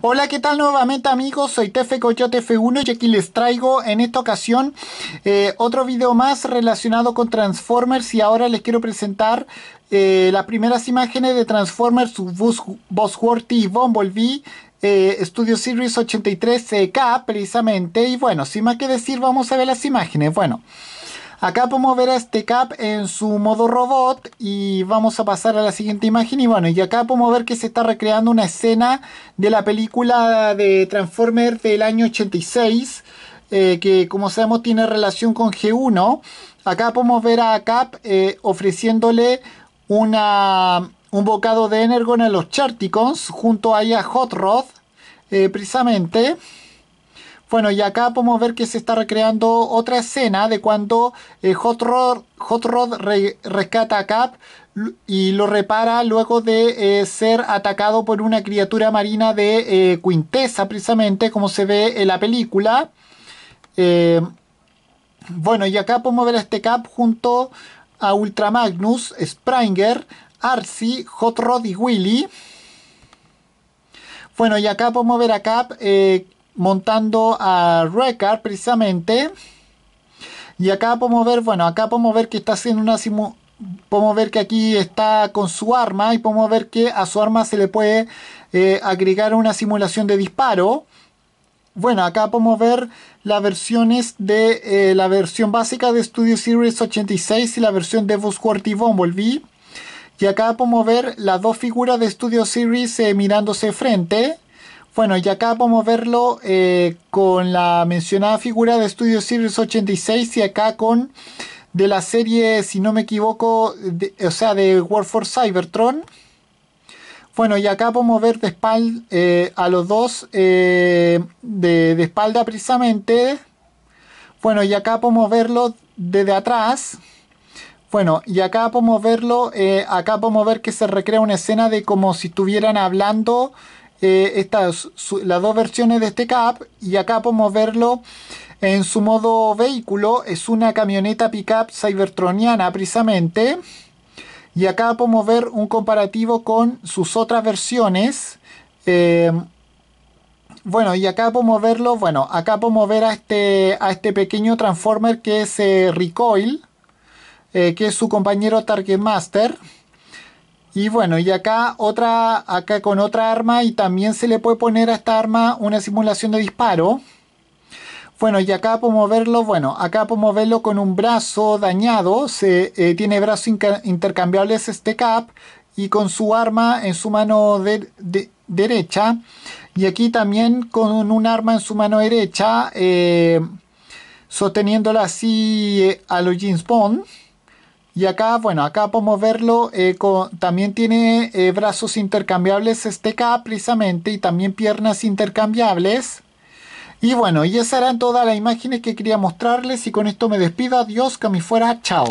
Hola, ¿qué tal nuevamente amigos? Soy TF Coyote 1 y aquí les traigo en esta ocasión eh, otro video más relacionado con Transformers y ahora les quiero presentar eh, las primeras imágenes de Transformers Bosworthy y Bumblebee eh, Studio Series 83K eh, precisamente y bueno, sin más que decir vamos a ver las imágenes, bueno... Acá podemos ver a este Cap en su modo robot y vamos a pasar a la siguiente imagen y bueno, y acá podemos ver que se está recreando una escena de la película de Transformers del año 86 eh, que como sabemos tiene relación con G1. Acá podemos ver a Cap eh, ofreciéndole una, un bocado de Energon a los Charticons junto ahí a Hot Rod eh, precisamente. Bueno, y acá podemos ver que se está recreando otra escena de cuando eh, Hot Rod, rescata a Cap y lo repara luego de eh, ser atacado por una criatura marina de Quintesa, eh, Quintessa, precisamente, como se ve en la película. bueno, y acá podemos ver a este Cap junto a Ultramagnus, Springer, Arcee, Hot Rod y Willy. Bueno, y acá podemos ver a Cap montando a Record precisamente. Y acá podemos ver, bueno, acá podemos ver que está haciendo una simu podemos ver que aquí está con su arma y podemos ver que a su arma se le puede eh, agregar una simulación de disparo. Bueno, acá podemos ver las versiones de eh, la versión básica de Studio Series 86 y la versión de Busquart y Bumblebee. Y acá podemos ver las dos figuras de Studio Series eh, mirándose frente. Bueno, y acá podemos verlo eh, con la mencionada figura de Studio Series 86 y acá con de la serie, si no me equivoco, o sea, de War for Cybertron. Bueno, y acá podemos ver de espalda eh, a los dos eh, de, espalda precisamente. Bueno, y acá podemos verlo desde atrás. Bueno, y acá podemos verlo, acá podemos ver que se recrea una escena de como si estuvieran hablando eh, estas, las dos versiones de este CAP y acá podemos verlo en su modo vehículo, es una camioneta pickup cybertroniana precisamente y acá podemos ver un comparativo con sus otras versiones em, bueno, y acá podemos verlo, bueno, acá podemos ver a este, a este pequeño transformer que es eh, Recoil, eh, que es su compañero Target Master. Y bueno, y acá otra, acá con otra arma y también se le puede poner a esta arma una simulación de disparo. Bueno, y acá podemos verlo, bueno, acá podemos verlo con un brazo dañado, eh, tiene brazos intercambiables este cap y con su arma en su mano derecha y aquí también con un arma en su mano derecha eh, sosteniéndola así eh, a los jeans Bond y acá, bueno, acá podemos verlo, eh, también tiene eh, brazos intercambiables este acá precisamente y también piernas intercambiables. Y bueno, y esas eran todas las imágenes que quería mostrarles y con esto me despido, adiós, que a fuera, chao.